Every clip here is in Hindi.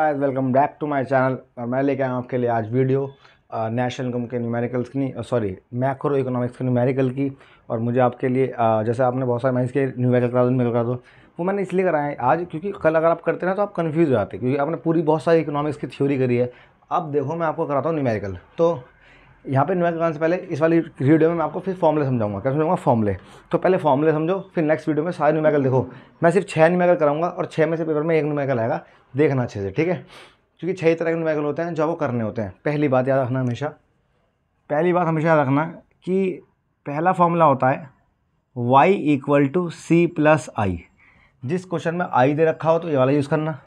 आज welcome back to my channel और मैं लेके आया हूँ आपके लिए आज वीडियो नेशनल इनकम के न्यूमेरिकल्स की सॉरी मैक्रो इकोनॉमिक्स के न्यूमेरिकल की और मुझे आपके लिए आ, जैसे आपने बहुत सारे मैं इसके न्यूमेरिकल करा दो मेरे करा दो वो मैंने इसलिए कराया है आज क्योंकि कल अगर आप करते ना तो आप कन्फ्यूज़ हो जाते क्योंकि आपने पूरी बहुत सारी इकोनॉमिक्स की थ्योरी करी है अब देखो मैं आपको कराता हूँ न्यूमेरिकल तो यहाँ पे इन्वेस्ट करने से पहले इस वाली वीडियो में मैं आपको फिर फॉर्मले समझाऊंगा क्या समझाऊंगा फॉर्मले तो पहले फॉर्मले समझो फिर नेक्स्ट वीडियो में सारे न्यूमेकल देखो मैं सिर्फ छः न्यूमेकल कराऊंगा और छः में से पेपर में एक न्यूमेकल आएगा देखना अच्छे से ठीक है क्योंकि छः तरह के न्यूमेकल होते हैं जो वो करने होते हैं पहली बात याद रखना हमेशा पहली बात हमेशा याद रखना कि पहला फॉर्मूला होता है Y equal to C plus I जिस क्वेश्चन में आई दे रखा हो तो ये वाला यूज़ करना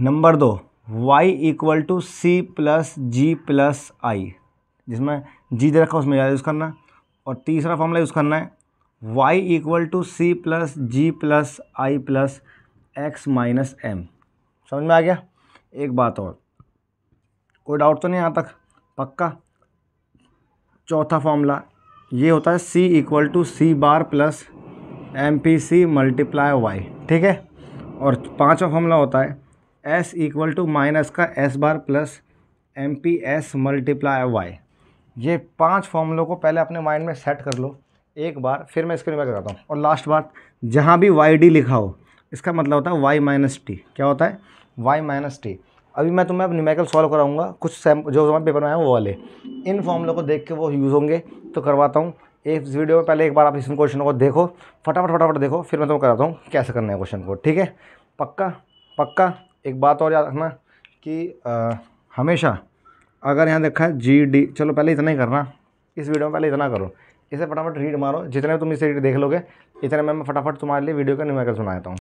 नंबर दो Y equal to C plus G plus I जिसमें जी दे रखा उसमें ज़्यादा यूज़ करना और तीसरा फॉर्मूला यूज़ करना है Y equal to C plus G plus I plus X minus M समझ में आ गया एक बात और कोई डाउट तो नहीं यहाँ तक पक्का चौथा फॉर्मूला ये होता है C equal to C bar plus M P C multiply Y ठीक है और पाँचवा फॉर्मूला होता है एस इक्वल टू माइनस का S bar plus M P S multiply Y ये पांच फॉर्मूलों को पहले अपने माइंड में सेट कर लो एक बार फिर मैं इसको रिवाइज कराता हूँ और लास्ट बार जहाँ भी वाई डी लिखा हो इसका मतलब होता है वाई माइनस टी क्या होता है वाई माइनस टी अभी मैं तुम्हें अब निमेकल सॉल्व कराऊंगा कुछ सैम जो हमारे पेपर में आए वो वाले इन फॉर्मूलों को देख के वो यूज़ होंगे तो करवाता हूँ एक वीडियो में पहले एक बार आप इस क्वेश्चन को देखो फटाफट फटाफट देखो फिर मैं तुम्हें कराता हूँ कैसे करना है क्वेश्चन को ठीक है पक्का पक्का एक बात और याद रखना कि आ, हमेशा अगर यहाँ देखा है जी डी चलो पहले इतना ही करना इस वीडियो में पहले इतना करो इसे फटाफट रीड मारो जितने तुम इसे रीड देख लोगे इतने में मैं फटाफट तुम्हारे लिए वीडियो का न्यूमेरिकल सुनाता हूँ